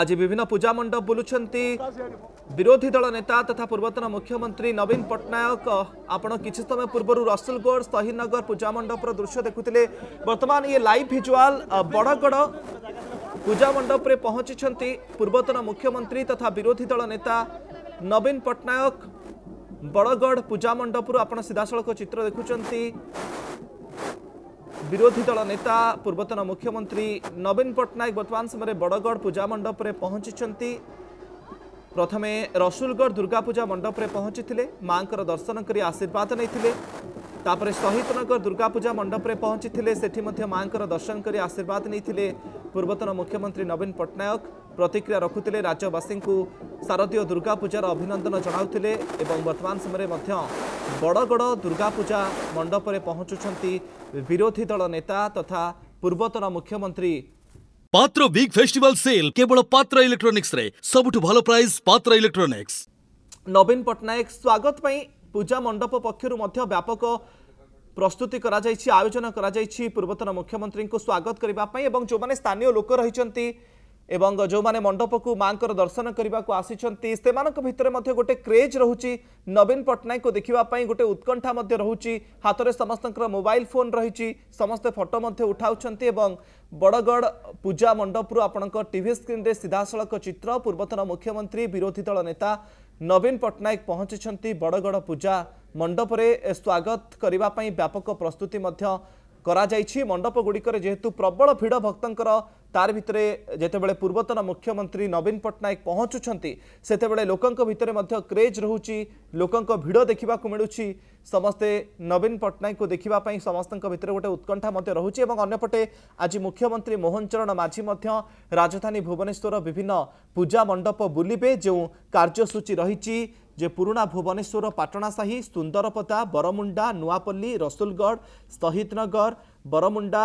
আজি বিভিন্ন পূজা মণ্ডপ বুলুচ্ছন্তি বিরোধী দল নেতা তথা পূর্বতন মুখ্যমন্ত্রী নবীন পট্টনায়ক আপনার কিছু সময় পূর্ব রসুলগড় সহিদনগর পূজা মণ্ডপর দৃশ্য দেখুলে বর্তমান ইয়ে লাইভ ভিজুয়াল বড়গড় পূজা মণ্ডপে পৌঁছিছন্তি পূর্বতন মুখ্যমন্ত্রী তথা বিরোধী দল নেতা নবীন পট্টনায়ক বড়গড় পূজা মণ্ডপর আপনার সিধাসলখ চিত্র দেখুম ବିରୋଧୀ ଦଳ ନେତା ପୂର୍ବତନ ମୁଖ୍ୟମନ୍ତ୍ରୀ ନବୀନ ପଟ୍ଟନାୟକ ବର୍ତ୍ତମାନ ସମୟରେ ବଡ଼ଗଡ଼ ପୂଜା ମଣ୍ଡପରେ ପହଞ୍ଚିଛନ୍ତି ପ୍ରଥମେ ରସୁଲଗଡ଼ ଦୁର୍ଗାପୂଜା ମଣ୍ଡପରେ ପହଞ୍ଚିଥିଲେ ମାଆଙ୍କର ଦର୍ଶନ କରି ଆଶୀର୍ବାଦ ନେଇଥିଲେ ତାପରେ ଶହୀଦନଗର ଦୁର୍ଗାପୂଜା ମଣ୍ଡପରେ ପହଞ୍ଚିଥିଲେ ସେଠି ମଧ୍ୟ ମାଙ୍କର ଦର୍ଶନ କରି ଆଶୀର୍ବାଦ ନେଇଥିଲେ ପୂର୍ବତନ ମୁଖ୍ୟମନ୍ତ୍ରୀ ନବୀନ ପଟ୍ଟନାୟକ ପ୍ରତିକ୍ରିୟା ରଖୁଥିଲେ ରାଜ୍ୟବାସୀଙ୍କୁ ଶାରଦୀୟ ଦୁର୍ଗାପୂଜାର ଅଭିନନ୍ଦନ ଜଣାଉଥିଲେ ଏବଂ ବର୍ତ୍ତମାନ ସମୟରେ ମଧ୍ୟ ବଡ଼ଗଡ଼ ଦୁର୍ଗାପୂଜା ମଣ୍ଡପରେ ପହଞ୍ଚୁଛନ୍ତି ବିରୋଧୀ ଦଳ ନେତା ତଥା ପୂର୍ବତନ ମୁଖ୍ୟମନ୍ତ୍ରୀ ପାତ୍ର ବିଗ୍ ଫେଷ୍ଟିଭାଲ ସେଲ୍ କେବଳ ପାତ୍ର ଇଲେକ୍ଟ୍ରୋନିକ୍ସରେ ସବୁଠୁ ଭଲ ପ୍ରାଇସ୍ ପାତ୍ର ଇଲେକ୍ଟ୍ରୋନିକ୍ସ ନବୀନ ପଟ୍ଟନାୟକ ସ୍ୱାଗତ ପାଇଁ ପୂଜା ମଣ୍ଡପ ପକ୍ଷରୁ ମଧ୍ୟ ବ୍ୟାପକ ପ୍ରସ୍ତୁତି କରାଯାଇଛି ଆୟୋଜନ କରାଯାଇଛି ପୂର୍ବତନ ମୁଖ୍ୟମନ୍ତ୍ରୀଙ୍କୁ ସ୍ୱାଗତ କରିବା ପାଇଁ ଏବଂ ଯେଉଁମାନେ ସ୍ଥାନୀୟ ଲୋକ ରହିଛନ୍ତି ଏବଂ ଯେଉଁମାନେ ମଣ୍ଡପକୁ ମାଙ୍କର ଦର୍ଶନ କରିବାକୁ ଆସିଛନ୍ତି ସେମାନଙ୍କ ଭିତରେ ମଧ୍ୟ ଗୋଟେ କ୍ରେଜ୍ ରହୁଛି ନବୀନ ପଟ୍ଟନାୟକଙ୍କୁ ଦେଖିବା ପାଇଁ ଗୋଟେ ଉତ୍କଣ୍ଠା ମଧ୍ୟ ରହୁଛି ହାତରେ ସମସ୍ତଙ୍କର ମୋବାଇଲ ଫୋନ୍ ରହିଛି ସମସ୍ତେ ଫଟୋ ମଧ୍ୟ ଉଠାଉଛନ୍ତି ଏବଂ ବଡ଼ଗଡ଼ ପୂଜା ମଣ୍ଡପରୁ ଆପଣଙ୍କ ଟିଭି ସ୍କ୍ରିନ୍ରେ ସିଧାସଳଖ ଚିତ୍ର ପୂର୍ବତନ ମୁଖ୍ୟମନ୍ତ୍ରୀ ବିରୋଧୀ ଦଳ ନେତା ନବୀନ ପଟ୍ଟନାୟକ ପହଞ୍ଚିଛନ୍ତି ବଡ଼ଗଡ଼ ପୂଜା ମଣ୍ଡପରେ ସ୍ୱାଗତ କରିବା ପାଇଁ ବ୍ୟାପକ ପ୍ରସ୍ତୁତି ମଧ୍ୟ କରାଯାଇଛି ମଣ୍ଡପଗୁଡ଼ିକରେ ଯେହେତୁ ପ୍ରବଳ ଭିଡ଼ ଭକ୍ତଙ୍କର তার ভিতরে যেতবে পূর্বতন মুখ্যমন্ত্রী নবীন পট্টনাক পৌঁছুচ্ছেন সেতবে লোক ভিতরে ক্রেজ রয়েছে লোক ভিড় দেখা মিলুছি ସମସ୍ତେ ନବୀନ ପଟ୍ଟନାୟକଙ୍କୁ ଦେଖିବା ପାଇଁ ସମସ୍ତଙ୍କ ଭିତରେ ଗୋଟେ ଉତ୍କଣ୍ଠା ମଧ୍ୟ ରହୁଛି ଏବଂ ଅନ୍ୟପଟେ ଆଜି ମୁଖ୍ୟମନ୍ତ୍ରୀ ମୋହନ ଚରଣ ମାଝୀ ମଧ୍ୟ ରାଜଧାନୀ ଭୁବନେଶ୍ୱର ବିଭିନ୍ନ ପୂଜା ମଣ୍ଡପ ବୁଲିବେ ଯେଉଁ କାର୍ଯ୍ୟସୂଚୀ ରହିଛି ଯେ ପୁରୁଣା ଭୁବନେଶ୍ୱର ପାଟଣାସାହି ସୁନ୍ଦରପଦା ବରମୁଣ୍ଡା ନୂଆପଲ୍ଲୀ ରସୁଲଗଡ଼ ଶହୀଦନଗର ବରମୁଣ୍ଡା